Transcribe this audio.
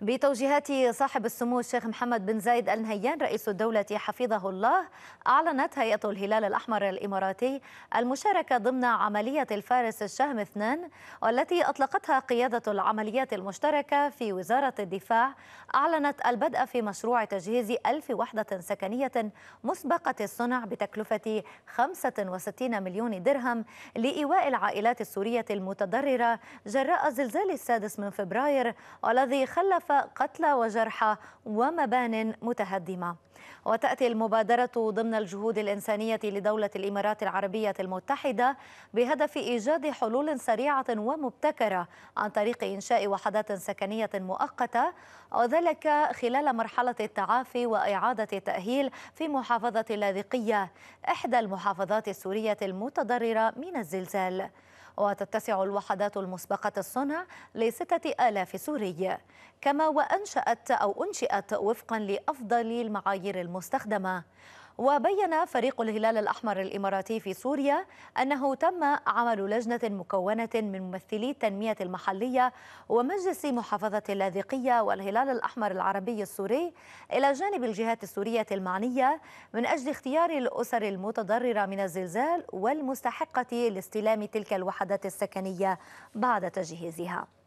بتوجيهات صاحب السمو الشيخ محمد بن زايد ال نهيان رئيس الدولة حفظه الله أعلنت هيئة الهلال الأحمر الإماراتي المشاركة ضمن عملية الفارس الشهم اثنان والتي أطلقتها قيادة العمليات المشتركة في وزارة الدفاع أعلنت البدء في مشروع تجهيز ألف وحدة سكنية مسبقة الصنع بتكلفة 65 مليون درهم لإيواء العائلات السورية المتضررة جراء زلزال السادس من فبراير والذي خلف كشف قتلى وجرحى ومبان متهدمة وتأتي المبادرة ضمن الجهود الإنسانية لدولة الإمارات العربية المتحدة بهدف إيجاد حلول سريعة ومبتكرة عن طريق إنشاء وحدات سكنية مؤقتة وذلك خلال مرحلة التعافي وإعادة التأهيل في محافظة اللاذقية إحدى المحافظات السورية المتضررة من الزلزال وتتسع الوحدات المسبقة الصنع لستة آلاف سوري كما وأنشأت أو أنشئت وفقا لأفضل المعايير المستخدمة وبين فريق الهلال الأحمر الإماراتي في سوريا أنه تم عمل لجنة مكونة من ممثلي التنمية المحلية ومجلس محافظة اللاذقية والهلال الأحمر العربي السوري إلى جانب الجهات السورية المعنية من أجل اختيار الأسر المتضررة من الزلزال والمستحقة لاستلام تلك الوحدات السكنية بعد تجهيزها